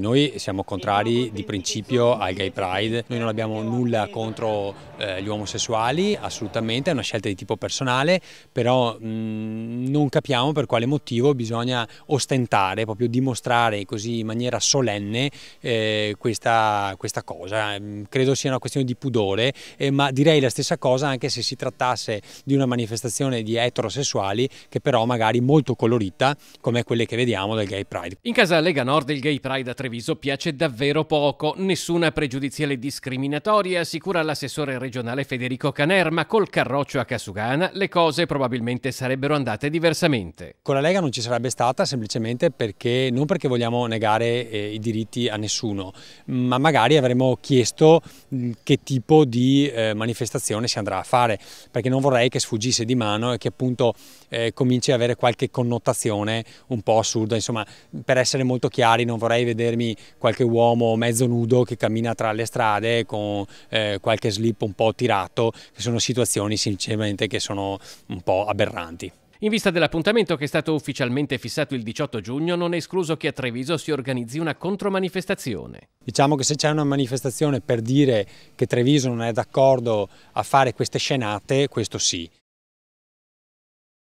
Noi siamo contrari di principio al gay pride, noi non abbiamo nulla contro eh, gli omosessuali, assolutamente, è una scelta di tipo personale, però mh, mm, non capiamo per quale motivo bisogna ostentare, proprio dimostrare così in maniera solenne eh, questa, questa, cosa. Mm, credo sia una questione di pudore, eh, ma direi la stessa cosa anche se si trattasse di una manifestazione di eterosessuali che però magari molto colorita come quelle che vediamo del gay pride. In casa Lega Nord il gay pride a 3 Treviso piace davvero poco. Nessuna pregiudiziale discriminatoria, assicura l'assessore regionale Federico Caner, ma col carroccio a Casugana le cose probabilmente sarebbero andate diversamente. Con la Lega non ci sarebbe stata semplicemente perché, non perché vogliamo negare eh, i diritti a nessuno, ma magari avremmo chiesto mm, che tipo di eh, manifestazione si andrà a fare, perché non vorrei che sfuggisse di mano e che appunto eh, cominci ad avere qualche connotazione un po' assurda. Insomma, per essere molto chiari non vorrei vedere vedermi qualche uomo mezzo nudo che cammina tra le strade con eh, qualche slip un po' tirato, che sono situazioni sinceramente che sono un po' aberranti. In vista dell'appuntamento che è stato ufficialmente fissato il 18 giugno, non è escluso che a Treviso si organizzi una contromanifestazione. Diciamo che se c'è una manifestazione per dire che Treviso non è d'accordo a fare queste scenate, questo sì.